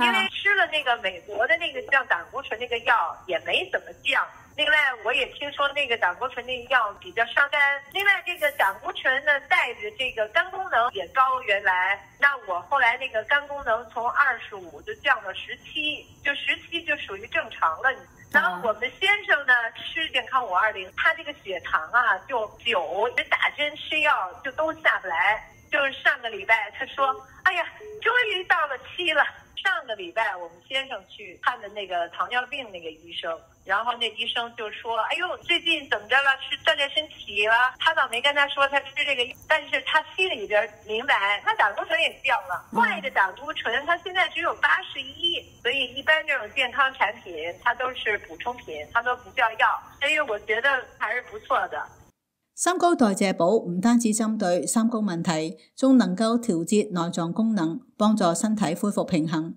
因为吃了那个美国的那个降胆固醇那个药也没怎么降。另外我也听说那个胆固醇那个药比较伤肝。另外这个胆固醇呢带着这个肝功能也高，原来那我后来那个肝功能从二十五就降了十七，就十七就属于正常了。然后我们先生呢吃健康五二零，他这个血糖啊就九，打针吃药就都下不来。就是上个礼拜他说：“哎呀，终于到了七了。”礼拜我们先生去看的那个糖尿病那个医生，然后那医生就说：“哎呦，最近怎么着了？是锻炼身体了。”他倒没跟他说他吃这个，但是他心里边明白，那胆固醇也降了。坏的胆固醇他现在只有八十一，所以一般这种健康产品它都是补充品，它都不叫药。所以我觉得还是不错的。三高代谢宝不单只针对三高问题，中能够调节内脏功能，帮助身体恢复平衡。